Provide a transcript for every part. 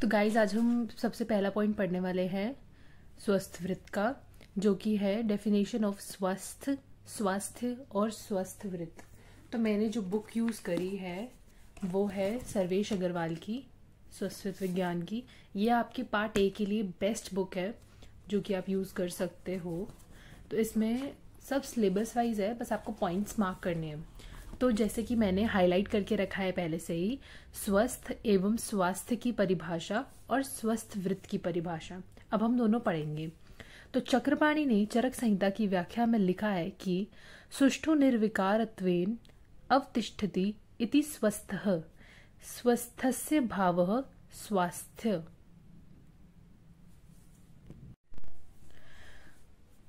तो गाइज आज हम सबसे पहला पॉइंट पढ़ने वाले हैं स्वस्थ व्रत का जो कि है डेफिनेशन ऑफ स्वस्थ स्वास्थ्य और स्वस्थ व्रत तो मैंने जो बुक यूज़ करी है वो है सर्वेश अग्रवाल की स्वस्थ विज्ञान की ये आपके पार्ट ए के लिए बेस्ट बुक है जो कि आप यूज़ कर सकते हो तो इसमें सब सिलेबस वाइज है बस आपको पॉइंट्स मार्क करने हैं तो जैसे कि मैंने हाईलाइट करके रखा है पहले से ही स्वस्थ एवं स्वास्थ्य की परिभाषा और स्वस्थ वृत्त की परिभाषा अब हम दोनों पढ़ेंगे तो चक्रपाणी ने चरक संहिता की व्याख्या में लिखा है कि सुष्ठु निर्विकार अवतिष्ठति इति स्वस्थ स्वस्थस्य भाव स्वास्थ्य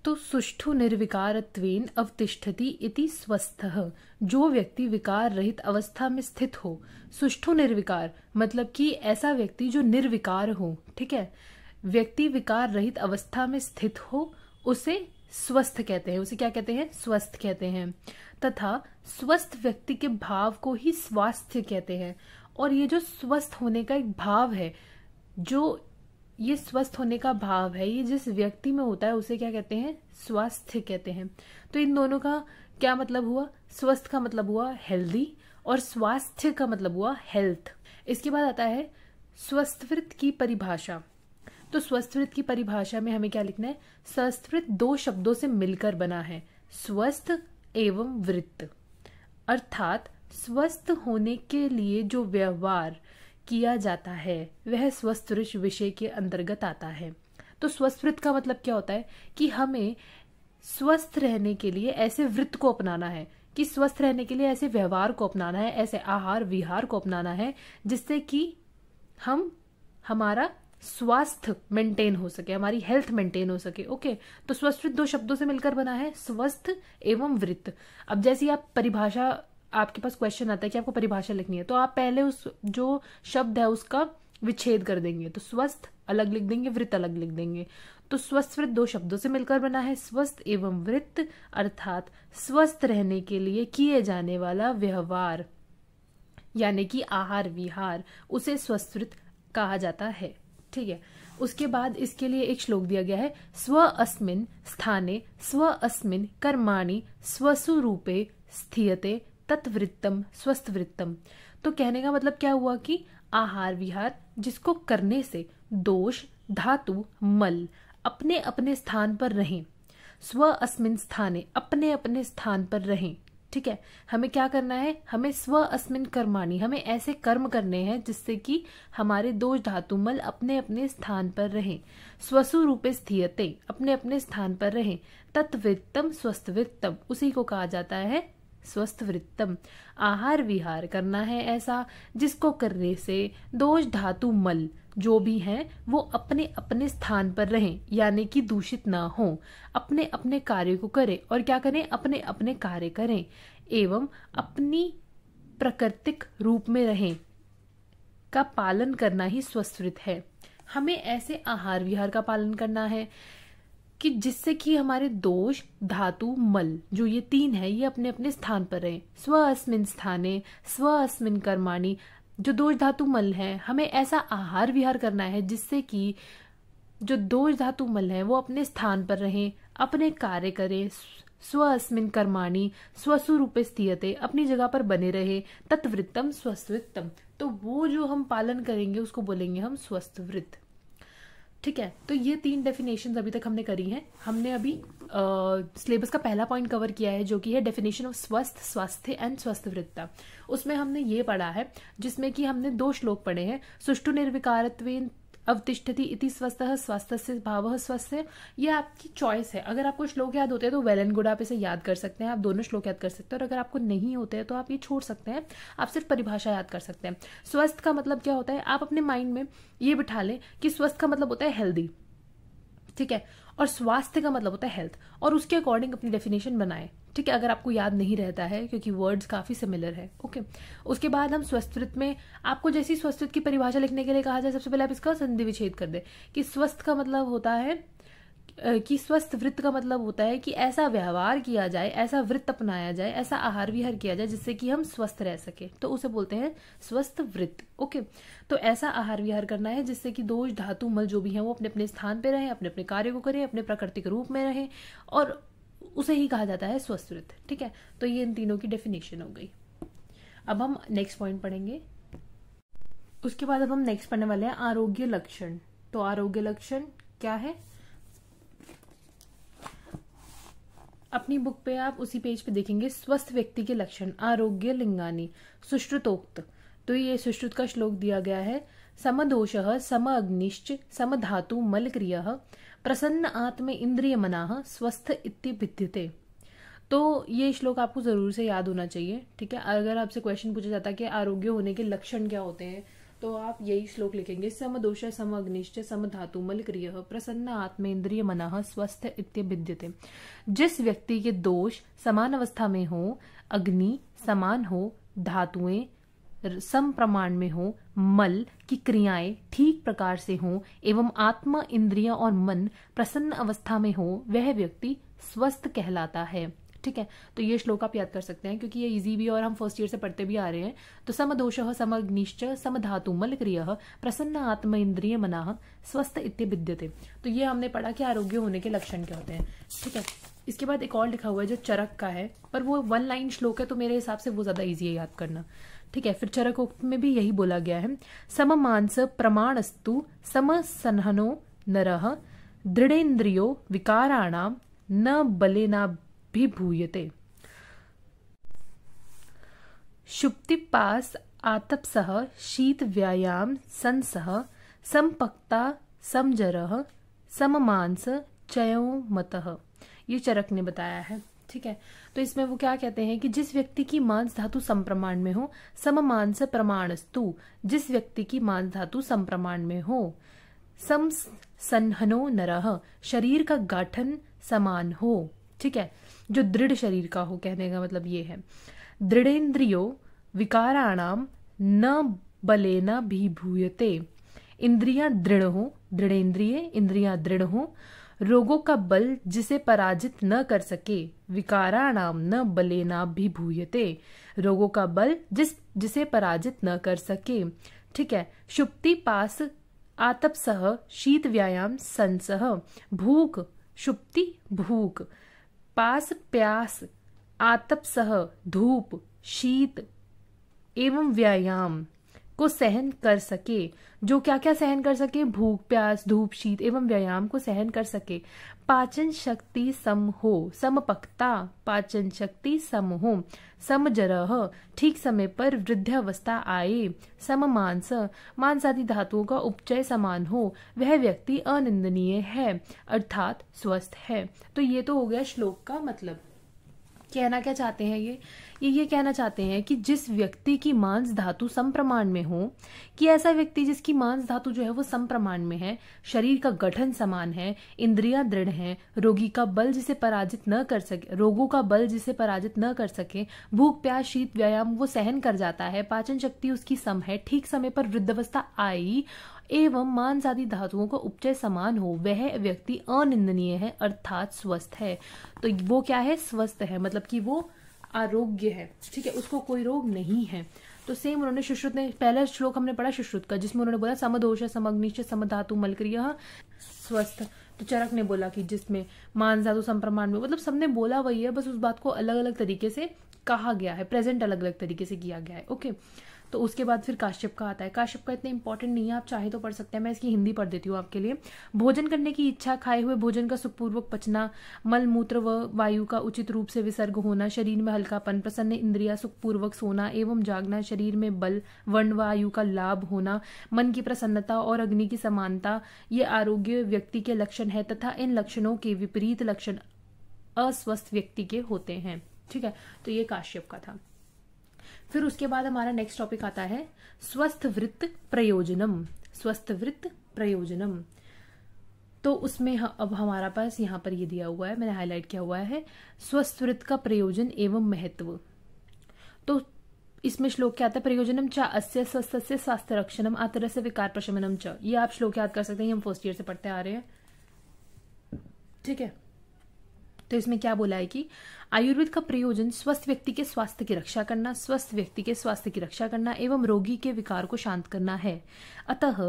तो सुष्ठु निर्विकारत्वेन अवतिष्ठति इति स्वस्थः जो व्यक्ति विकार रहित अवस्था में स्थित हो सुष्ठु निर्विकार मतलब कि ऐसा व्यक्ति जो निर्विकार हो ठीक है व्यक्ति विकार रहित अवस्था में स्थित हो उसे स्वस्थ कहते हैं उसे क्या कहते हैं स्वस्थ कहते हैं तथा स्वस्थ व्यक्ति के भाव को ही स्वास्थ्य कहते हैं और ये जो स्वस्थ होने का एक भाव है जो ये स्वस्थ होने का भाव है ये जिस व्यक्ति में होता है उसे क्या कहते हैं स्वास्थ्य कहते हैं तो इन दोनों का क्या मतलब हुआ स्वस्थ का मतलब हुआ हेल्दी और स्वास्थ्य का मतलब हुआ हेल्थ इसके बाद आता है स्वस्थवृत्त की परिभाषा तो स्वस्थवृत्त की परिभाषा में हमें क्या लिखना है स्वस्थवृत्त दो शब्दों से मिलकर बना है स्वस्थ एवं वृत्त अर्थात स्वस्थ होने के लिए जो व्यवहार किया जाता है वह स्वस्थ ऋष विषय के अंतर्गत आता है तो स्वस्थ वृत्त का मतलब क्या होता है कि हमें स्वस्थ रहने के लिए ऐसे वृत्त को अपनाना है कि स्वस्थ रहने के लिए ऐसे व्यवहार को अपनाना है ऐसे आहार विहार को अपनाना है जिससे कि हम हमारा स्वास्थ्य मेंटेन हो सके हमारी हेल्थ मेंटेन हो सके ओके तो स्वस्थ दो शब्दों से मिलकर बना है स्वस्थ एवं वृत्त अब जैसी आप परिभाषा आपके पास क्वेश्चन आता है कि आपको परिभाषा लिखनी है तो आप पहले उस जो शब्द है उसका विच्छेद कर देंगे तो स्वस्थ अलग लिख देंगे वृत्त अलग लिख देंगे तो स्वस्थ वृत्त दो शब्दों से मिलकर बना है स्वस्थ एवं वृत्त अर्थात स्वस्थ रहने के लिए किए जाने वाला व्यवहार यानी कि आहार विहार उसे वृत्त कहा जाता है ठीक है उसके बाद इसके लिए एक श्लोक दिया गया है स्व अस्मिन स्थाने स्व अस्मिन कर्माणी स्वस्वरूपे स्थियते तत्वृत्तम स्वस्थ वृत्तम तो कहने का मतलब क्या हुआ कि आहार विहार जिसको करने से दोष धातु मल अपने अपने स्थान पर रहें स्व अस्मिन स्थाने अपने अपने स्थान पर रहें ठीक है हमें क्या करना है हमें स्व अस्मिन कर्माणी हमें ऐसे कर्म करने हैं जिससे कि हमारे दोष धातु मल अपने अपने स्थान पर रहें स्वसु रूपे स्थियते अपने अपने स्थान पर रहें तत्वित्तम स्वस्थवित्तम उसी को कहा जाता है स्वस्थ वृत्तम आहार विहार करना है ऐसा जिसको करने से दोष धातु मल जो भी हैं वो अपने अपने स्थान पर रहें यानी कि दूषित ना हो अपने अपने कार्य को करें और क्या करें अपने अपने कार्य करें एवं अपनी प्रकृतिक रूप में रहें का पालन करना ही स्वस्थ है हमें ऐसे आहार विहार का पालन करना है कि जिससे कि हमारे दोष धातु मल जो ये तीन है ये अपने अपने स्थान पर रहे स्व अस्मिन स्थाने स्व अस्मिन कर्माणी जो दोष धातु मल है हमें ऐसा आहार विहार करना है जिससे कि जो दोष धातु मल है वो अपने स्थान पर रहें अपने कार्य करें स्व अस्मिन कर्माणी स्वस्वरूप स्थियते अपनी जगह पर बने रहे तत्वृत्तम स्वस्वृत्तम तो वो जो हम पालन करेंगे उसको बोलेंगे हम स्वस्थ वृत्त ठीक है तो ये तीन डेफिनेशन अभी तक हमने करी हैं हमने अभी सिलेबस का पहला पॉइंट कवर किया है जो कि है डेफिनेशन ऑफ स्वस्थ स्वास्थ्य एंड स्वस्थ वृत्ता उसमें हमने ये पढ़ा है जिसमें कि हमने दो श्लोक पढ़े हैं सुष्टु निर्विकारत्वेन अवतिष्ठति इति स्वस्थ स्वास्थ्य से भाव स्वस्थ ये आपकी चॉइस है अगर आपको श्लोक याद होते हैं तो वेल एंड गुड आप इसे याद कर सकते हैं आप दोनों श्लोक याद कर सकते हैं और अगर आपको नहीं होते हैं तो आप ये छोड़ सकते हैं आप सिर्फ परिभाषा याद कर सकते हैं स्वस्थ का मतलब क्या होता है आप अपने माइंड में ये बिठा लें कि स्वस्थ का मतलब होता है हेल्दी ठीक है और स्वास्थ्य का मतलब होता है हेल्थ और उसके अकॉर्डिंग अपनी डेफिनेशन बनाएं ठीक है अगर आपको याद नहीं रहता है क्योंकि वर्ड्स काफ़ी सिमिलर है ओके उसके बाद हम स्वस्थित में आपको जैसी स्वस्थित की परिभाषा लिखने के लिए कहा जाए सबसे पहले आप इसका संधि विच्छेद कर दें कि स्वस्थ का मतलब होता है कि स्वस्थ वृत्त का मतलब होता है कि ऐसा व्यवहार किया जाए ऐसा वृत्त अपनाया जाए ऐसा आहार विहार किया जाए जिससे कि हम स्वस्थ रह सके तो उसे बोलते हैं स्वस्थ वृत्त ओके तो ऐसा आहार विहार करना है जिससे कि दोष धातु मल जो भी हैं वो अपने अपने स्थान पर रहें अपने अपने कार्य को करें अपने प्रकृति के रूप में रहें और उसे ही कहा जाता है स्वस्थ वृत्त ठीक है तो ये इन तीनों की डेफिनेशन हो गई अब हम नेक्स्ट पॉइंट पढ़ेंगे उसके बाद अब हम नेक्स्ट पढ़ने वाले हैं आरोग्य लक्षण तो आरोग्य लक्षण क्या है अपनी बुक पे आप उसी पेज पे देखेंगे स्वस्थ व्यक्ति के लक्षण आरोग्य लिंगानी सुश्रुतोक्त तो ये सुश्रुत का श्लोक दिया गया है समदोष सम अग्निश्च समधातु मल क्रिया प्रसन्न आत्म इंद्रिय मनाह स्वस्थ इति भिद्यते तो ये श्लोक आपको ज़रूर से याद होना चाहिए ठीक है अगर आपसे क्वेश्चन पूछा जाता है कि आरोग्य होने के लक्षण क्या होते हैं तो आप यही श्लोक लिखेंगे सम दोष सम अग्निश्चय सम धातु मल क्रिय प्रसन्न आत्म इंद्रिय मना स्वस्थ इत्य विद्यते जिस व्यक्ति के दोष समान अवस्था में हो अग्नि समान हो धातुएं सम प्रमाण में हो मल की क्रियाएं ठीक प्रकार से हों एवं आत्मा इंद्रिया और मन प्रसन्न अवस्था में हो वह व्यक्ति स्वस्थ कहलाता है ठीक है तो ये श्लोक आप याद कर सकते हैं क्योंकि ये इजी भी और हम फर्स्ट ईयर से पढ़ते भी आ रहे हैं तो समदोष समग्निश्च मल क्रिय प्रसन्न आत्म इंद्रिय मना स्वस्थ इत्य विद्यते तो ये हमने पढ़ा कि आरोग्य होने के लक्षण क्या होते हैं ठीक है इसके बाद एक और लिखा हुआ है जो चरक का है पर वो वन लाइन श्लोक है तो मेरे हिसाब से वो ज्यादा ईजी है याद करना ठीक है फिर चरकोक्त में भी यही बोला गया है सम मांस प्रमाणस्तु सम सनहनो नरह दृढ़ेन्द्रियो विकाराणाम न बलेनाभिभूयते शुप्तिपास आतपसह शीत व्यायाम संसह संपक्ता समजर सममांस मत ये चरक ने बताया है ठीक है तो इसमें वो क्या कहते हैं कि जिस व्यक्ति की मांस धातु संप्रमाण में हो प्रमाण प्रमाणस्तु जिस व्यक्ति की मांस धातु संप्रमाण में हो सम संहनो नरह शरीर का गठन समान हो ठीक है जो दृढ़ शरीर का हो कहने का मतलब ये है दृढ़ेन्द्रियो विकाराणाम न बलेना भी भूयते इंद्रिया दृढ़ हो दृढ़ेन्द्रिय इंद्रिया दृढ़ हो रोगों का बल जिसे पराजित न कर सके विकाराणाम न बलेना भी भूयते रोगों का बल जिस जिसे पराजित न कर सके ठीक है शुप्ति पास आतप सह शीत व्यायाम संसह भूख शुप्ति भूख पास प्यास आतप सह धूप शीत एवं व्यायाम को सहन कर सके जो क्या क्या सहन कर सके भूख प्यास धूप शीत एवं व्यायाम को सहन कर सके पाचन शक्ति सम हो समपक्ता पाचन शक्ति सम हो सम जरह ठीक समय पर वृद्धावस्था आए सम मांस मांस आदि धातुओं का उपचय समान हो वह व्यक्ति अनिंदनीय है अर्थात स्वस्थ है तो ये तो हो गया श्लोक का मतलब कहना क्या चाहते हैं ये ये ये कहना चाहते हैं कि जिस व्यक्ति की मांस धातु समप्रमाण में हो कि ऐसा व्यक्ति जिसकी मांस धातु जो है वो समप्रमाण में है शरीर का गठन समान है इंद्रिया दृढ़ है रोगी का बल जिसे पराजित न कर सके रोगों का बल जिसे पराजित न कर सके भूख प्यास शीत व्यायाम वो सहन कर जाता है पाचन शक्ति उसकी सम है ठीक समय पर वृद्धावस्था आई एवं जाति धातुओं का उपचय समान हो वह व्यक्ति अनिंदनीय है अर्थात स्वस्थ है तो वो क्या है स्वस्थ है मतलब कि वो आरोग्य है ठीक है उसको कोई रोग नहीं है तो सेम उन्होंने सुश्रुत ने पहला श्लोक हमने पढ़ा सुश्रुत का जिसमें उन्होंने बोला समदोष समग्निश्चय समधातु मलक्रिय स्वस्थ तो चरक ने बोला कि जिसमें मान जातु संप्रमाण में मतलब सबने बोला वही है बस उस बात को अलग अलग तरीके से कहा गया है प्रेजेंट अलग अलग तरीके से किया गया है ओके तो उसके बाद फिर काश्यप का आता है काश्यप का इतना इंपॉर्टेंट नहीं है आप चाहे तो पढ़ सकते हैं मैं इसकी हिंदी पढ़ देती हूँ आपके लिए भोजन करने की इच्छा खाए हुए भोजन का सुखपूर्वक पचना मल मूत्र व वायु का उचित रूप से विसर्ग होना शरीर में हल्कापन प्रसन्न इंद्रिया सुखपूर्वक सोना एवं जागना शरीर में बल वर्ण वायु का लाभ होना मन की प्रसन्नता और अग्नि की समानता ये आरोग्य व्यक्ति के लक्षण है तथा इन लक्षणों के विपरीत लक्षण अस्वस्थ व्यक्ति के होते हैं ठीक है तो ये काश्यप का था फिर उसके बाद हमारा नेक्स्ट टॉपिक आता है स्वस्थ वृत्त प्रयोजनम स्वस्थ वृत्त प्रयोजनम तो उसमें अब हमारा पास यहाँ पर ये दिया हुआ है मैंने हाईलाइट किया हुआ है स्वस्थ वृत्त का प्रयोजन एवं महत्व तो इसमें श्लोक क्या आता है प्रयोजनम चा अस्य स्वस्थ से स्वास्थ्य रक्षणम आतर से विकार प्रशमनम च ये आप श्लोक याद कर सकते हैं हम फर्स्ट ईयर से पढ़ते आ रहे हैं ठीक है तो इसमें क्या बोला है कि आयुर्वेद का प्रयोजन स्वस्थ व्यक्ति के स्वास्थ्य की रक्षा करना स्वस्थ व्यक्ति के स्वास्थ्य की रक्षा करना एवं रोगी के विकार को शांत करना है अतः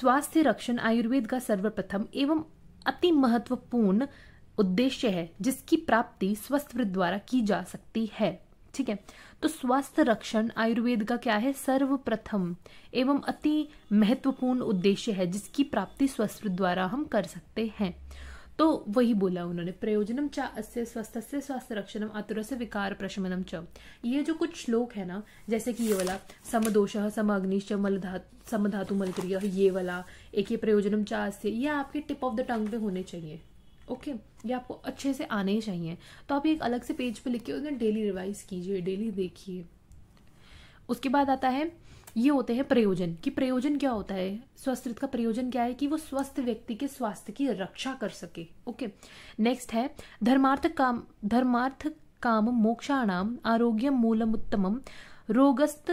स्वास्थ्य रक्षण आयुर्वेद का सर्वप्रथम एवं अति महत्वपूर्ण उद्देश्य है जिसकी प्राप्ति स्वस्थ वृद्ध द्वारा की जा सकती है ठीक है तो स्वास्थ्य रक्षण आयुर्वेद का क्या है सर्वप्रथम एवं अति महत्वपूर्ण उद्देश्य है जिसकी प्राप्ति स्वस्थ द्वारा हम कर सकते हैं तो वही बोला उन्होंने प्रयोजनम चा अस्य स्वास्थ्य स्वास्थ्य रक्षणम आतुर से विकार प्रशमनम च ये जो कुछ श्लोक है ना जैसे कि ये वाला समदोष सम अग्निश्च मल समधातु मलक्रिय ये वाला एक ये प्रयोजनम चा अस्य ये आपके टिप ऑफ द टंग पे होने चाहिए ओके ये आपको अच्छे से आने ही चाहिए तो आप एक अलग से पेज पे लिख के उसने डेली रिवाइज कीजिए डेली देखिए उसके बाद आता है ये होते हैं प्रयोजन कि प्रयोजन क्या होता है स्वस्थ का प्रयोजन क्या है कि वो स्वस्थ व्यक्ति के स्वास्थ्य की रक्षा कर सके ओके नेक्स्ट है धर्मार्थ काम धर्मार्थ काम मोक्षाणाम आरोग्य उत्तम रोगस्त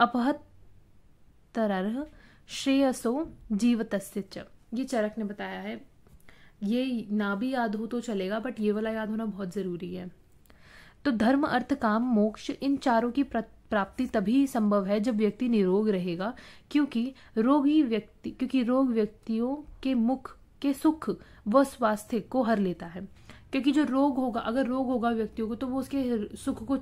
अपहतर श्रेयसो जीवत ये चरक ने बताया है ये ना भी याद हो तो चलेगा बट ये वाला याद होना बहुत ज़रूरी है तो धर्म अर्थ काम मोक्ष इन चारों की प्राप्ति तभी संभव है जब व्यक्ति निरोग रहेगा क्योंकि रोग ही व्यक्ति क्योंकि रोग व्यक्तियों के मुख के सुख व स्वास्थ्य को हर लेता है क्योंकि जो रोग होगा अगर रोग होगा व्यक्तियों को तो वो उसके सुख को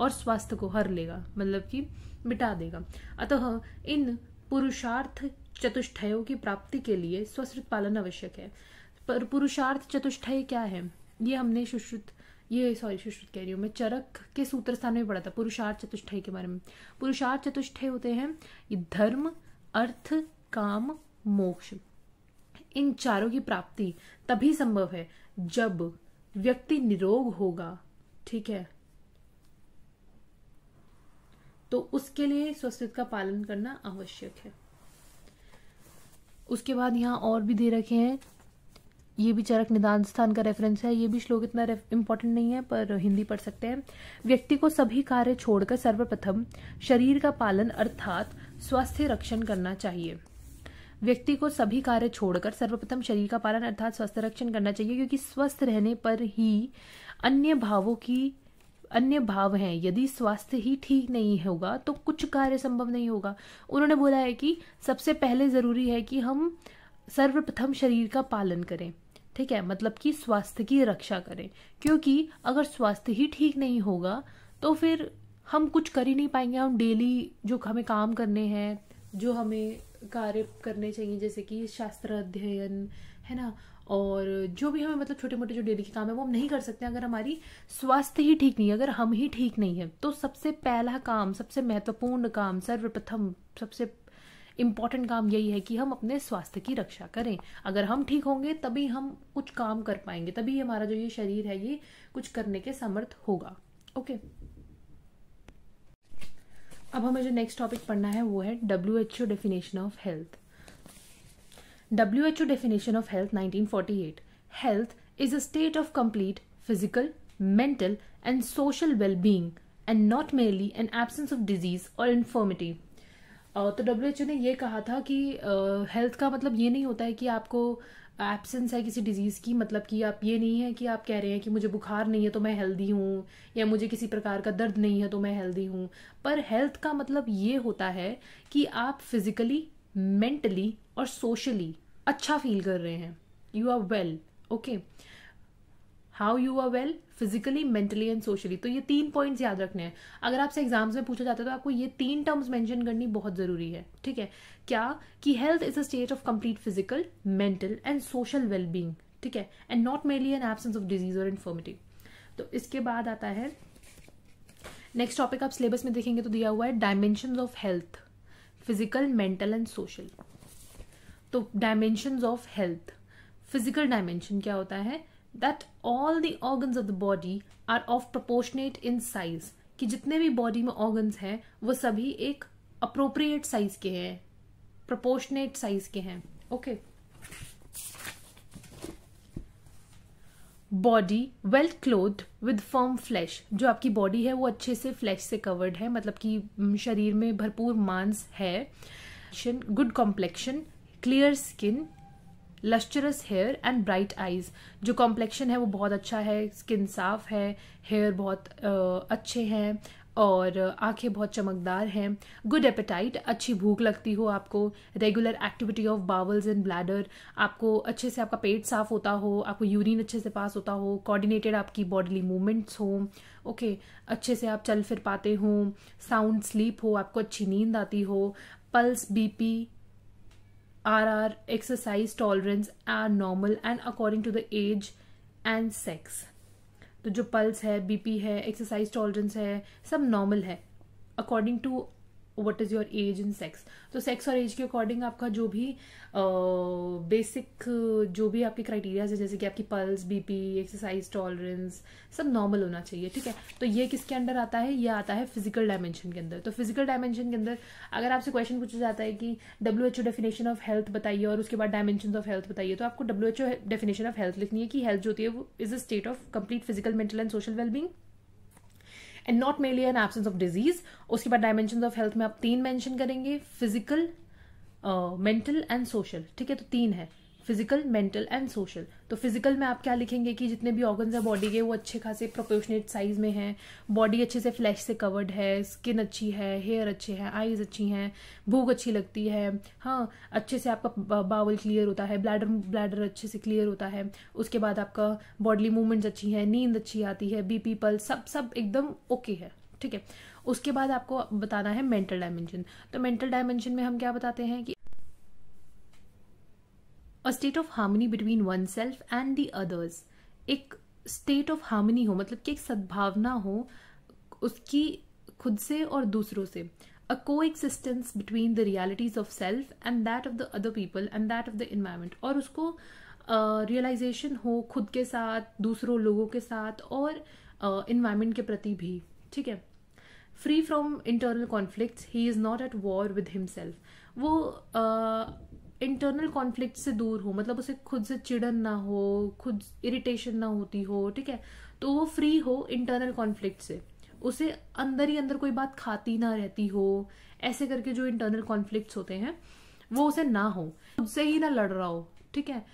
और स्वास्थ्य को हर लेगा मतलब कि मिटा देगा अतः इन पुरुषार्थ चतुष्टयों की प्राप्ति के लिए स्वश्रुत पालन आवश्यक है पर पुरुषार्थ चतुष्टय क्या है ये हमने सुश्रुत ये सॉरी सुश्रुत कह रही हूँ मैं चरक के सूत्र स्थान में पढ़ा था पुरुषार्थ चतुष्टय के बारे में पुरुषार्थ चतुष्टय होते हैं ये धर्म अर्थ काम मोक्ष इन चारों की प्राप्ति तभी संभव है जब व्यक्ति निरोग होगा ठीक है तो उसके लिए स्वस्थ का पालन करना आवश्यक है उसके बाद यहां और भी दे रखे हैं ये भी चरक निदान स्थान का रेफरेंस है ये भी श्लोक इतना इम्पोर्टेंट नहीं है पर हिंदी पढ़ सकते हैं व्यक्ति को सभी कार्य छोड़कर सर्वप्रथम शरीर का पालन अर्थात स्वास्थ्य रक्षण करना चाहिए व्यक्ति को सभी कार्य छोड़कर सर्वप्रथम शरीर का पालन अर्थात स्वास्थ्य रक्षण करना चाहिए क्योंकि स्वस्थ रहने पर ही अन्य भावों की अन्य भाव हैं यदि स्वास्थ्य ही ठीक नहीं होगा तो कुछ कार्य संभव नहीं होगा उन्होंने बोला है कि सबसे पहले ज़रूरी है कि हम सर्वप्रथम शरीर का पालन करें ठीक है मतलब कि स्वास्थ्य की रक्षा करें क्योंकि अगर स्वास्थ्य ही ठीक नहीं होगा तो फिर हम कुछ कर ही नहीं पाएंगे हम डेली जो हमें काम करने हैं जो हमें कार्य करने चाहिए जैसे कि शास्त्र अध्ययन है ना और जो भी हमें मतलब छोटे मोटे जो डेली के काम है वो हम नहीं कर सकते अगर हमारी स्वास्थ्य ही ठीक नहीं है अगर हम ही ठीक नहीं है तो सबसे पहला काम सबसे महत्वपूर्ण काम सर्वप्रथम सबसे इम्पॉर्टेंट काम यही है कि हम अपने स्वास्थ्य की रक्षा करें अगर हम ठीक होंगे तभी हम कुछ काम कर पाएंगे तभी हमारा जो ये शरीर है ये कुछ करने के समर्थ होगा ओके okay. अब हमें जो नेक्स्ट टॉपिक पढ़ना है वो है W H O definition of health W H O definition of health 1948 health is a state of complete physical mental and social wellbeing and not not merely an absence of disease or तो W ने ये कहा था कि health का मतलब ये नहीं होता है कि आपको एब्सेंस है किसी डिजीज़ की मतलब कि आप ये नहीं है कि आप कह रहे हैं कि मुझे बुखार नहीं है तो मैं हेल्दी हूँ या मुझे किसी प्रकार का दर्द नहीं है तो मैं हेल्दी हूँ पर हेल्थ का मतलब ये होता है कि आप फिजिकली मेंटली और सोशली अच्छा फील कर रहे हैं you are well okay how you are well physically mentally and socially तो ये तीन पॉइंट्स याद रखने हैं अगर आपसे एग्जाम्स में पूछा जाता है तो आपको ये तीन टर्म्स मेंशन करनी बहुत ज़रूरी है ठीक है क्या कि health is a state of complete physical mental and social wellbeing ठीक है and not merely an absence of disease और इन्फॉर्मिटी तो इसके बाद आता है नेक्स्ट टॉपिक आप सिलेबस में देखेंगे तो दिया हुआ है dimension of health physical mental and social तो dimension of health physical dimension क्या होता है that all the organs of the body are of proportionate in size कि जितने भी बॉडी में ऑर्गन्स हैं वो सभी एक अप्रोप्रिएट साइज के हैं प्रपोर्शनेट साइज के हैं okay body well cloth with firm flesh जो आपकी बॉडी है वो अच्छे से फ्लैश से कवर्ड है मतलब कि शरीर में भरपूर मांस है good complexion clear skin lustrous hair and bright eyes जो कॉम्प्लेक्शन है वो बहुत अच्छा है स्किन साफ है हेयर बहुत uh, अच्छे हैं और आंखें बहुत चमकदार हैं गुड एपेटाइट अच्छी भूख लगती हो आपको regular activity of bowels and bladder आपको अच्छे से आपका पेट साफ होता हो आपको यूरिन अच्छे से पास होता हो कोऑर्डिनेटेड आपकी बॉडीली मूवमेंट्स हो ओके अच्छे से आप चल फिर पाते हो साउंड स्लीप हो आपको अच्छी नींद आती हो pulse BP RR, exercise tolerance are normal and according to the age and sex. तो जो पल्स है बीपी है एक्सरसाइज टॉलरेंस है सब नॉर्मल है according to what is your age in sex तो सेक्स और एज के अकॉर्डिंग आपका जो भी बेसिक uh, जो भी आपके क्राइटेरियाज है जैसे कि आपकी pulse B P exercise tolerance सब नॉर्मल होना चाहिए ठीक है तो ये किसके अंडर आता है ये आता है फिजिकल डायमेंशन के अंदर तो फिजिकल डायमेंशन के अंदर अगर आपसे क्वेश्चन पूछा जाता है कि W H O definition of health बताइए और उसके बाद डायमेंशन ऑफ हेल्थ बताइए तो आपको W H O definition of health लिखनी है कि हेल्थ जो होती है वो is a state of complete physical mental and social wellbeing and not mainly an absence of disease उसके बाद डायमेंशन ऑफ हेल्थ में आप तीन मैंशन करेंगे फिजिकल मेंटल एंड सोशल ठीक है तो तीन है फिजिकल मेंटल एंड सोशल तो फिजिकल में आप क्या लिखेंगे कि जितने भी ऑर्गन्स हैं बॉडी के वो अच्छे खासे प्रोपोर्शनेट साइज में हैं बॉडी अच्छे से फ्लैश से कवर्ड है स्किन अच्छी है हेयर अच्छे हैं आईज अच्छी हैं भूख अच्छी लगती है हाँ अच्छे से आपका बावल क्लियर होता है ब्लैडर ब्लैडर अच्छे से क्लियर होता है उसके बाद आपका बॉडली मूवमेंट्स अच्छी हैं नींद अच्छी आती है बी पी पल सब सब एकदम ओके है ठीक है उसके बाद आपको बताना है मेंटल डायमेंशन तो मेंटल डायमेंशन में हम क्या बताते हैं कि a state of harmony between oneself and the others एक स्टेट ऑफ हार्मनी हो मतलब कि एक सद्भावना हो उसकी खुद से और दूसरों से a coexistence between the realities of self and that of the other people and that of the environment और उसको रियलाइजेशन uh, हो खुद के साथ दूसरों लोगों के साथ और इन्वायरमेंट uh, के प्रति भी ठीक है free from internal conflict he is not at war with himself वो uh, इंटरनल कॉन्फ्लिक्ट से दूर हो मतलब उसे खुद से चिड़न ना हो खुद इरिटेशन ना होती हो ठीक है तो वो फ्री हो इंटरनल कॉन्फ्लिक्ट से उसे अंदर ही अंदर कोई बात खाती ना रहती हो ऐसे करके जो इंटरनल कॉन्फ्लिक्ट्स होते हैं वो उसे ना हो खुद से ही ना लड़ रहा हो ठीक है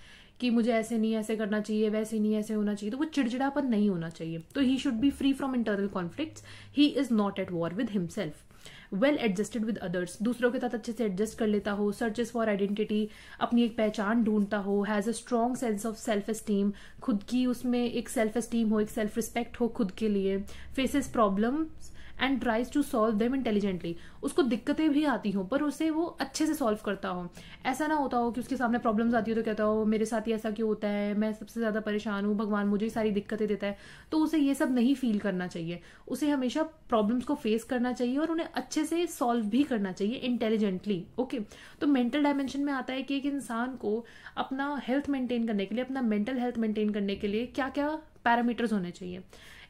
कि मुझे ऐसे नहीं ऐसे करना चाहिए वैसे नहीं ऐसे होना चाहिए तो वो चिड़चिड़ापन नहीं होना चाहिए तो he should be free from internal conflict he is not at war with himself well adjusted with others दूसरों के साथ अच्छे से एडजस्ट कर लेता हो सर्चेस फॉर आइडेंटिटी अपनी एक पहचान ढूंढता हो has a strong sense of self esteem खुद की उसमें एक सेल्फ स्टीम हो एक सेल्फ रिस्पेक्ट हो खुद के लिए faces problems and tries to solve them intelligently उसको दिक्कतें भी आती हों पर उसे वो अच्छे से सॉल्व करता हो ऐसा ना होता हो कि उसके सामने प्रॉब्लम्स आती हो तो कहता हो मेरे साथ ही ऐसा क्यों होता है मैं सबसे ज़्यादा परेशान हूँ भगवान मुझे ही सारी दिक्कतें देता है तो उसे ये सब नहीं फील करना चाहिए उसे हमेशा प्रॉब्लम्स को फेस करना चाहिए और उन्हें अच्छे से सॉल्व भी करना चाहिए इंटेलिजेंटली ओके तो मेंटल डायमेंशन में आता है कि एक इंसान को अपना हेल्थ मेंटेन करने के लिए अपना मेंटल हेल्थ मेंटेन करने के लिए क्या क्या पैरामीटर्स होने चाहिए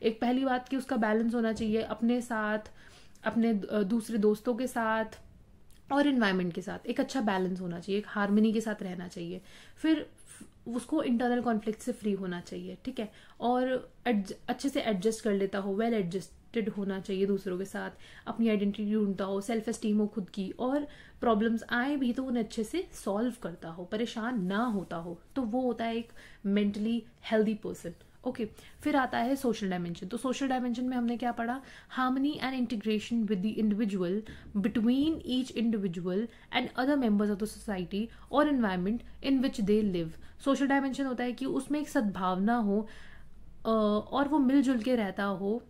एक पहली बात कि उसका बैलेंस होना चाहिए अपने साथ अपने दूसरे दोस्तों के साथ और इन्वायरमेंट के साथ एक अच्छा बैलेंस होना चाहिए एक हारमोनी के साथ रहना चाहिए फिर उसको इंटरनल कॉन्फ्लिक्ट से फ्री होना चाहिए ठीक है और अच्छे से एडजस्ट कर लेता हो वेल well एडजस्टेड होना चाहिए दूसरों के साथ अपनी आइडेंटिटी ढूंढता हो सेल्फ एस्टीम हो खुद की और प्रॉब्लम्स आए भी तो उन्हें अच्छे से सॉल्व करता हो परेशान ना होता हो तो वो होता है एक mentally healthy person okay okay, फिर आता है सोशल डायमेंशन तो सोशल डायमेंशन में हमने क्या पढ़ा harmony and integration with the individual between each individual and other members of the society और environment in which they live social dimension होता है कि उसमें एक सद्भावना हो और वो मिलजुल के रहता हो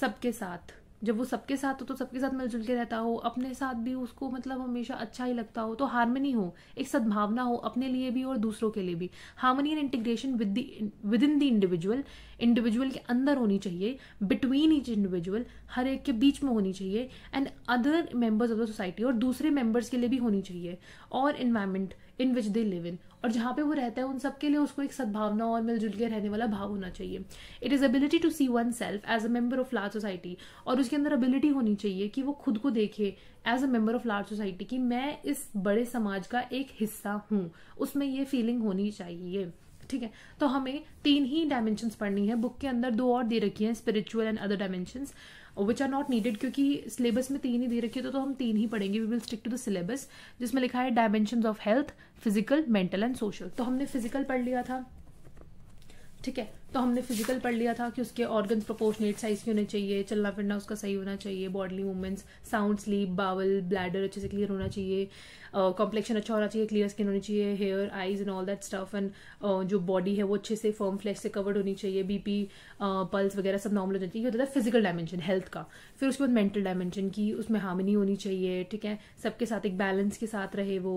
सबके साथ जब वो सबके साथ हो तो सबके साथ मिलजुल के रहता हो अपने साथ भी उसको मतलब हमेशा अच्छा ही लगता हो तो हारमनी हो एक सद्भावना हो अपने लिए भी और दूसरों के लिए भी harmony and integration with within the individual individual के अंदर होनी चाहिए बिटवीन ईच इंडिविजुअल हर एक के बीच में होनी चाहिए and other members of the society और दूसरे मेंबर्स के लिए भी होनी चाहिए और environment in which they live in और जहाँ पे वो रहता है उन सब के लिए उसको एक सद्भावना और मिलजुल के रहने वाला भाव होना चाहिए it is ability to see oneself as a member of large society और उसके अंदर एबिलिटी होनी चाहिए कि वो खुद को देखे as a member of large society कि मैं इस बड़े समाज का एक हिस्सा हूँ उसमें ये फीलिंग होनी चाहिए ठीक है तो हमें तीन ही डायमेंशंस पढ़नी है बुक के अंदर दो और दे रखी हैं spiritual and other dimensions which are not needed क्योंकि सिलेबस में तीन ही दे रखी है तो, तो हम तीन ही पढ़ेंगे we will stick to the syllabus जिसमें लिखा है dimension of health physical mental and social तो हमने फिजिकल पढ़ लिया था ठीक है तो हमने फिजिकल पढ़ लिया था कि उसके ऑर्गन्स प्रोपोर्शनेट साइज के होने चाहिए चलना फिरना उसका सही होना चाहिए bodily movements sound sleep bowel bladder अच्छे से क्लियर होना चाहिए कॉम्प्लेक्शन uh, अच्छा होना चाहिए क्लियर स्किन होनी चाहिए hair eyes and all that stuff and जो बॉडी है वो अच्छे से फॉर्म फ्लैश से कवर्ड होनी चाहिए बीपी पल्स uh, वगैरह सब नॉर्मल होना चाहिए होता था फिजिकल डायमेंशन हेल्थ का फिर उसके बाद मेंटल डायमेंशन की उसमें हार्मनी होनी चाहिए ठीक है सबके साथ एक बैलेंस के साथ रहे वो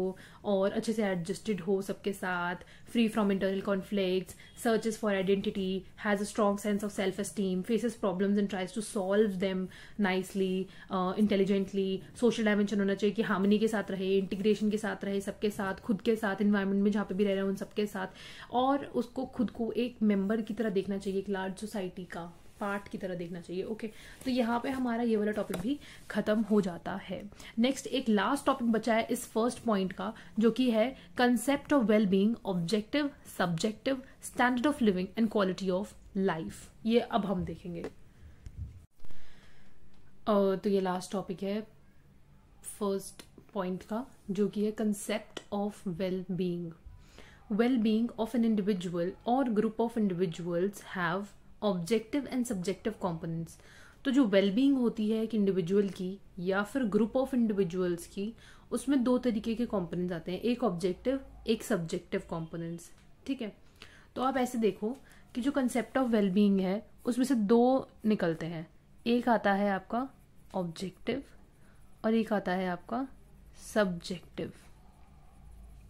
और अच्छे से एडजस्टेड हो सबके साथ free from internal conflict searches for identity personality, has a strong sense of self esteem, faces problems and tries to solve them nicely, uh, intelligently. Social dimension होना चाहिए कि हार्मनी के साथ रहे इंटीग्रेशन के साथ रहे सबके साथ खुद के साथ इन्वायरमेंट में जहाँ पे भी रह रहे हैं उन सबके साथ और उसको खुद को एक मेंबर की तरह देखना चाहिए एक लार्ज सोसाइटी का पार्ट की तरह देखना चाहिए ओके तो यहाँ पे हमारा ये वाला टॉपिक भी खत्म हो जाता है नेक्स्ट एक लास्ट टॉपिक बचा है इस फर्स्ट पॉइंट का जो कि है concept of wellbeing objective subjective standard of living and quality of life ये अब हम देखेंगे uh, तो ये लास्ट टॉपिक है फर्स्ट पॉइंट का जो कि है concept of wellbeing wellbeing of an individual और group of individuals have objective and subjective components तो जो वेलबींग होती है एक इंडिविजुअल की या फिर ग्रुप ऑफ इंडिविजुअल्स की उसमें दो तरीके के कॉम्पोनेंट्स आते हैं एक ऑब्जेक्टिव एक सब्जेक्टिव कॉम्पोनेंट्स ठीक है तो आप ऐसे देखो कि जो कंसेप्ट ऑफ वेलबींग है उसमें से दो निकलते हैं एक आता है आपका ऑब्जेक्टिव और एक आता है आपका सब्जेक्टिव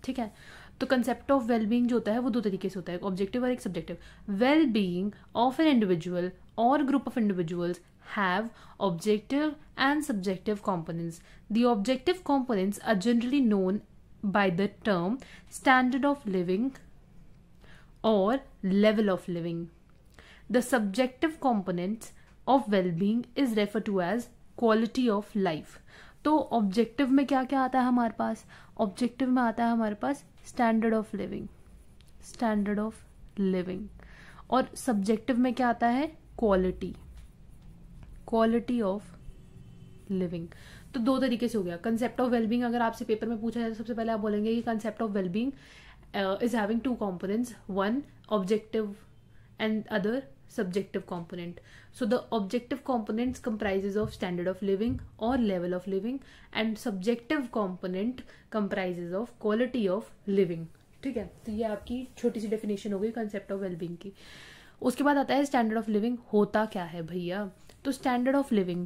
ठीक है तो कंसेप्ट ऑफ वेल बींग जो होता है वो दो तरीके से होता है ऑब्जेक्टिव और एक subjective wellbeing of an individual और group of individuals have objective and subjective components the objective components are generally known by the term standard of living और level of living the subjective components of wellbeing is refer to as quality of life तो objective में क्या क्या आता है हमारे पास objective में आता है हमारे पास standard of living standard of living और सब्जेक्टिव में क्या आता है क्वालिटी क्वालिटी ऑफ लिविंग तो दो तरीके से हो गया कंसेप्ट ऑफ वेलबींग अगर आपसे पेपर में पूछा जाए तो सबसे पहले आप बोलेंगे कि concept of wellbeing is having two components one objective and other subjective component so the objective components comprises of standard of living or level of living and subjective component comprises of quality of living ठीक है तो ये आपकी छोटी सी definition हो गई concept of wellbeing की उसके बाद आता है स्टैंडर्ड ऑफ लिविंग होता क्या है भैया तो standard of living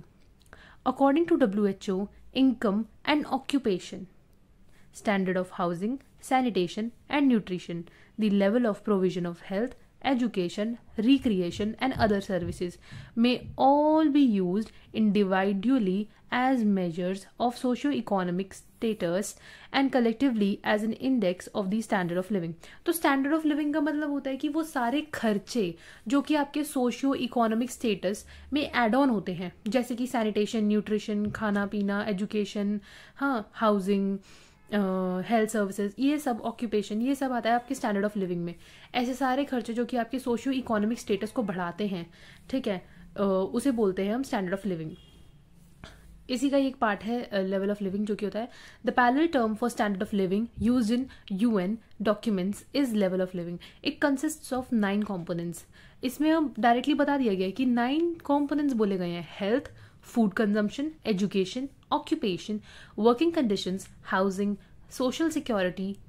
according to W H O income and occupation standard of housing sanitation and nutrition the level of provision of health education, recreation, and other services may all be used individually as measures of socio-economic status and collectively as an index of the standard of living. तो standard of living का मतलब होता है कि वो सारे खर्चे जो कि आपके सोशियो इकोनॉमिक स्टेटस में एड ऑन होते हैं जैसे कि सैनिटेशन न्यूट्रिशन खाना पीना एजुकेशन हाँ हाउसिंग हेल्थ uh, सर्विसेज ये सब ऑक्यूपेशन ये सब आता है आपके स्टैंडर्ड ऑफ लिविंग में ऐसे सारे खर्चे जो कि आपके सोशियो इकोनॉमिक स्टेटस को बढ़ाते हैं ठीक है uh, उसे बोलते हैं हम स्टैंडर्ड ऑफ लिविंग इसी का एक पार्ट है लेवल ऑफ लिविंग जो कि होता है the parallel term for standard of living use in U N documents is level of living it consist of nine components इसमें अब डायरेक्टली बता दिया गया है कि नाइन कॉम्पोनेंट्स बोले गए हैं health food consumption education occupation, working conditions, housing, social security,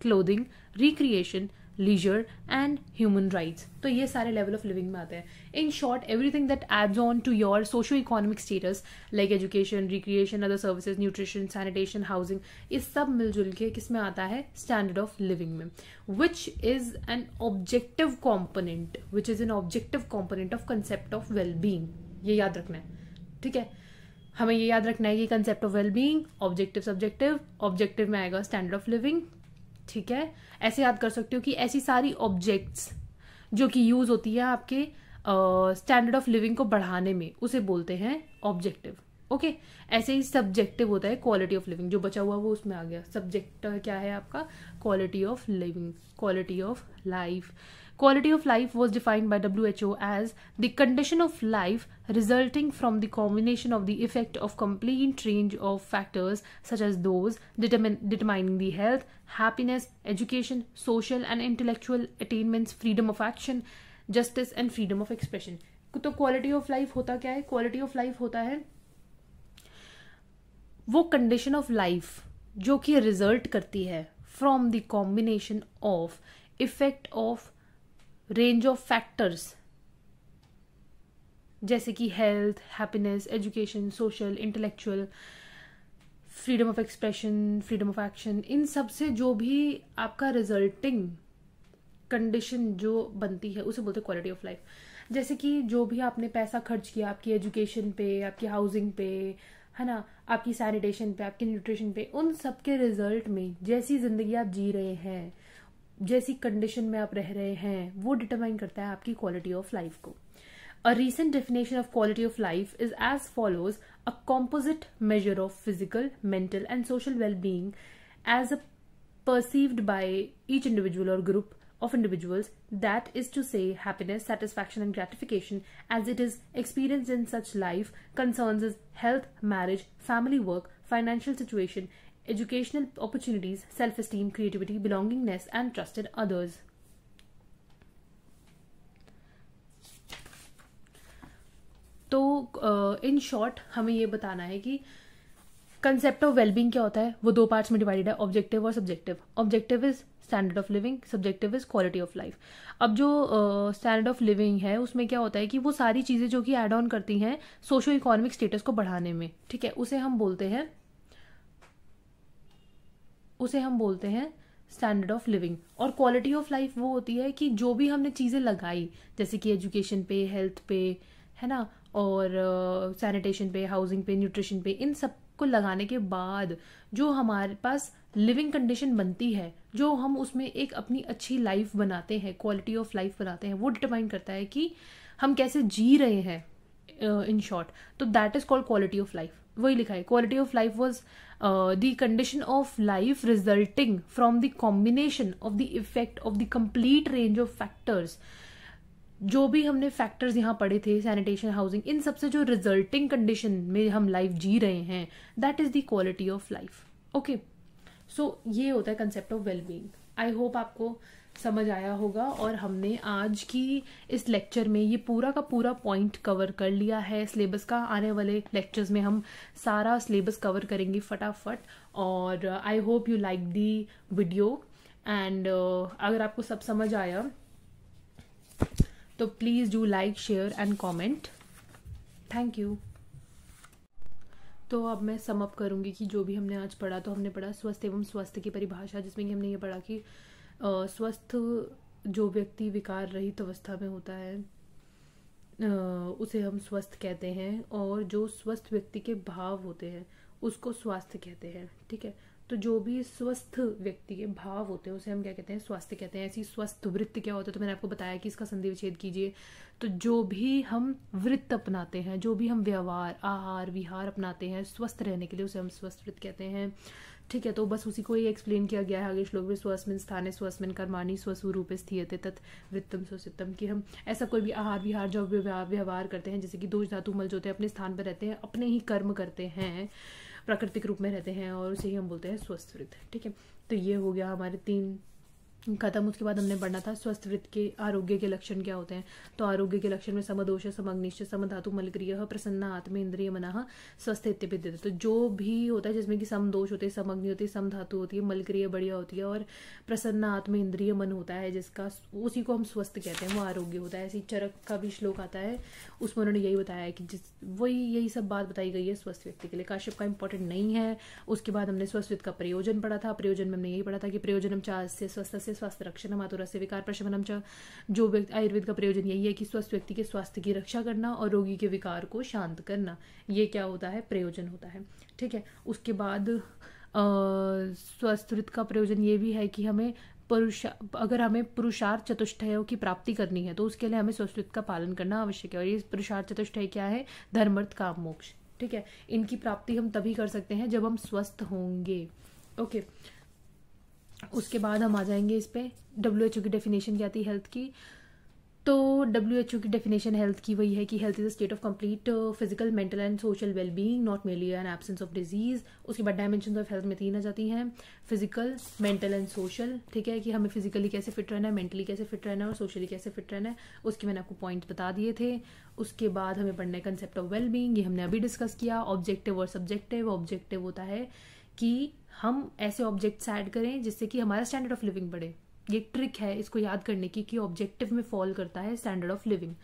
clothing, recreation, leisure and human rights. तो ये सारे level of living में आते हैं In short, everything that adds on to your socio-economic status, like education, recreation, other services, nutrition, sanitation, housing, ये सब मिलजुल के किस में आता है Standard of living में Which is an objective component, which is an objective component of concept of well-being. ये याद रखना है ठीक है हमें ये याद रखना है कि concept of wellbeing objective subjective objective में आएगा स्टैंडर्ड ऑफ लिविंग ठीक है ऐसे याद कर सकते हो कि ऐसी सारी ऑब्जेक्ट्स जो कि यूज़ होती है आपके स्टैंडर्ड ऑफ लिविंग को बढ़ाने में उसे बोलते हैं ऑब्जेक्टिव ओके okay? ऐसे ही सब्जेक्टिव होता है क्वालिटी ऑफ लिविंग जो बचा हुआ वो उसमें आ गया सब्जेक्ट क्या है आपका quality of living quality of life Quality of life was defined by WHO as the condition of life resulting from the combination of the effect of complete range of factors such as those determin determining the health, happiness, education, social and intellectual attainments, freedom of action, justice and freedom of expression. तो quality of life होता क्या है quality of life होता है वो condition of life जो कि result करती है from the combination of effect of range of factors जैसे कि health happiness education social intellectual freedom of expression freedom of action इन सब से जो भी आपका रिजल्टिंग कंडीशन जो बनती है उसे बोलते हैं क्वालिटी ऑफ लाइफ जैसे कि जो भी आपने पैसा खर्च किया आपकी एजुकेशन पे आपकी हाउसिंग पे है ना आपकी सैनिटेशन पे आपके न्यूट्रिशन पे उन सब के रिजल्ट में जैसी ज़िंदगी आप जी रहे हैं जैसी कंडीशन में आप रह रहे हैं वो डिटरमाइन करता है आपकी क्वालिटी ऑफ लाइफ को a recent definition of quality of life is as follows a composite measure of physical mental and social well wellbeing as a perceived by each individual और group of individuals that is to say happiness satisfaction and gratification as it is experience in such life concern is health marriage family work financial situation educational opportunities, self esteem, creativity, belongingness, and trusted others. तो इन uh, short हमें ये बताना है कि concept of wellbeing क्या होता है वो दो पार्ट्स में डिवाइडेड है ऑब्जेक्टिव और subjective objective is standard of living subjective is quality of life अब जो स्टैंडर्ड ऑफ लिविंग है उसमें क्या होता है कि वो सारी चीज़ें जो कि एड ऑन करती हैं सोशो इकोनॉमिक स्टेटस को बढ़ाने में ठीक है उसे हम बोलते हैं उसे हम बोलते हैं स्टैंडर्ड ऑफ लिविंग और क्वालिटी ऑफ लाइफ वो होती है कि जो भी हमने चीज़ें लगाई जैसे कि एजुकेशन पे हेल्थ पे है ना और सैनिटेशन uh, पे हाउसिंग पे न्यूट्रिशन पे इन सब को लगाने के बाद जो हमारे पास लिविंग कंडीशन बनती है जो हम उसमें एक अपनी अच्छी लाइफ बनाते हैं क्वालिटी ऑफ लाइफ बनाते हैं वो डिटरमाइन करता है कि हम कैसे जी रहे हैं इन uh, शॉर्ट तो that is called quality of life वही लिखा है quality of life was the condition of life resulting from the combination of the effect of the complete range of factors जो भी हमने फैक्टर्स यहाँ पढ़े थे सैनिटेशन हाउसिंग इन सबसे जो रिजल्टिंग कंडीशन में हम लाइफ जी रहे हैं that is the quality of life okay so ये होता है concept of wellbeing I hope आपको समझ आया होगा और हमने आज की इस लेक्चर में ये पूरा का पूरा पॉइंट कवर कर लिया है सिलेबस का आने वाले लेक्चर्स में हम सारा सिलेबस कवर करेंगे फटाफट और I hope you like the video and अगर आपको सब समझ आया तो please do like share and comment thank you तो अब मैं समअप करूंगी कि जो भी हमने आज पढ़ा तो हमने पढ़ा स्वस्थ एवं स्वास्थ्य की परिभाषा जिसमें कि हमने ये पढ़ा कि स्वस्थ जो व्यक्ति विकार रहित अवस्था में होता है उसे हम स्वस्थ कहते हैं और जो स्वस्थ व्यक्ति के भाव होते हैं उसको स्वास्थ्य कहते हैं ठीक है तो जो भी स्वस्थ व्यक्ति के भाव होते हैं उसे हम क्या कहते हैं स्वास्थ्य कहते हैं ऐसी स्वस्थ वृत्त क्या होता है तो मैंने आपको बताया कि इसका संधि विच्छेद कीजिए तो जो भी हम वृत्त अपनाते हैं जो भी हम व्यवहार आहार विहार अपनाते हैं स्वस्थ रहने के लिए उसे हम स्वस्थ वृत्त कहते हैं ठीक है तो बस उसी को ही एक्सप्लेन किया गया है आगे श्लोक में स्वस्मिन स्थाने स्वस्मिन कर्माणी स्वस्वरूप स्थियते तत् वित्तम स्वसितम कि हम ऐसा कोई भी आहार विहार जो व्यवहार करते हैं जैसे कि दोष धातु मल जो होते हैं अपने स्थान पर रहते हैं अपने ही कर्म करते हैं प्राकृतिक रूप में रहते हैं और उसे ही हम बोलते हैं स्वस्थ ठीक है तो ये हो गया हमारे तीन खत्म उसके बाद हमने पढ़ना था स्वस्थ वृत्त के आरोग्य के लक्षण क्या होते हैं तो आरोग्य के लक्षण में समदोष समग्निश्च समधातु मलक्रिय प्रसन्न आत्म इंद्रिय मना स्वस्थ इत्य तो जो भी होता है जिसमें कि समदोष होते हैं समग्नि होती है समधातु होती है मलक्रिय बढ़िया होती है और प्रसन्न आत्म इंद्रिय मन होता है जिसका उसी को हम स्वस्थ कहते हैं वो आरोग्य होता है ऐसी चरक का भी श्लोक आता है उसमें उन्होंने यही बताया कि जिस वही यही सब बात बताई गई है स्वस्थ व्यक्ति के लिए काश्यप का इंपॉर्टेंट नहीं है उसके बाद हमने स्वस्थ का प्रयोजन पढ़ा था प्रयोजन में हमने यही पढ़ा था कि प्रयोजन हम चार से स्वस्थ से स्वास्थ्य रक्षण मातुरा से विकार प्रशमनम च जो व्यक्ति आयुर्वेद का प्रयोजन यही है कि स्वस्थ व्यक्ति के स्वास्थ्य की रक्षा करना और रोगी के विकार को शांत करना ये क्या होता है प्रयोजन होता है ठीक है उसके बाद स्वस्थ ऋत का प्रयोजन ये भी है कि हमें पुरुष अगर हमें पुरुषार्थ चतुष्टयों की प्राप्ति करनी है तो उसके लिए हमें स्वस्थ का पालन करना आवश्यक है और ये पुरुषार्थ चतुष्टय क्या है धर्मर्थ काम मोक्ष ठीक है इनकी प्राप्ति हम तभी कर सकते हैं जब हम स्वस्थ होंगे ओके okay. उसके बाद हम आ जाएंगे इस पर डब्ल्यू एच ओ की डेफिनेशन क्या थी हेल्थ की तो डब्ल्यू एच ओ की डेफिनेशन हेल्थ की वही है कि health is a state of complete physical mental and social well being not merely an absence of disease उसके बाद डायमेंशन ऑफ हेल्थ में तीन आ जाती हैं फिजिकल मेंटल एंड सोशल ठीक है कि हमें फिजिकली कैसे फिट रहना है मेंटली कैसे फिट रहना है और सोशली कैसे फिट रहना है उसके मैंने आपको पॉइंट बता दिए थे उसके बाद हमें पढ़ना है कंसेप्ट ऑफ बींग ये हमने अभी डिस्कस किया ऑब्जेक्टिव और सब्जेक्टिव ऑब्जेक्टिव होता है कि हम ऐसे ऑब्जेक्ट्स ऐड करें जिससे कि हमारा स्टैंडर्ड ऑफ लिविंग बढ़े ये ट्रिक है इसको याद करने की कि ऑब्जेक्टिव में फॉल करता है स्टैंडर्ड ऑफ लिविंग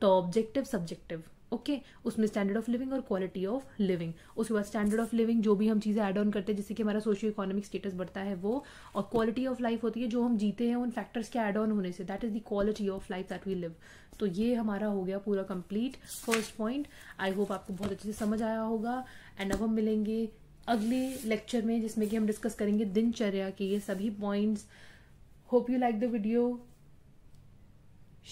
तो ऑब्जेक्टिव सब्जेक्टिव ओके उसमें स्टैंडर्ड ऑफ लिविंग और क्वालिटी ऑफ लिविंग उसके बाद स्टैंडर्ड ऑफ लिविंग जो भी हम चीज़ें ऐड ऑन करते हैं जिससे कि हमारा सोशियो इकोनॉमिक स्टेटस बढ़ता है वो और क्वालिटी ऑफ लाइफ होती है जो हम जीते हैं उन फैक्टर्स के ऐड ऑन होने से that is the quality of life that we live तो ये हमारा हो गया पूरा complete first point I hope आपको बहुत अच्छे से समझ आया होगा एंड अब हम मिलेंगे अगले लेक्चर में जिसमें कि हम डिस्कस करेंगे दिनचर्या के ये सभी points hope you like the video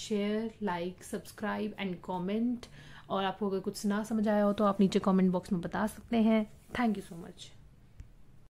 share like subscribe and comment और आपको अगर कुछ ना समझ आया हो तो आप नीचे कमेंट बॉक्स में बता सकते हैं थैंक यू सो मच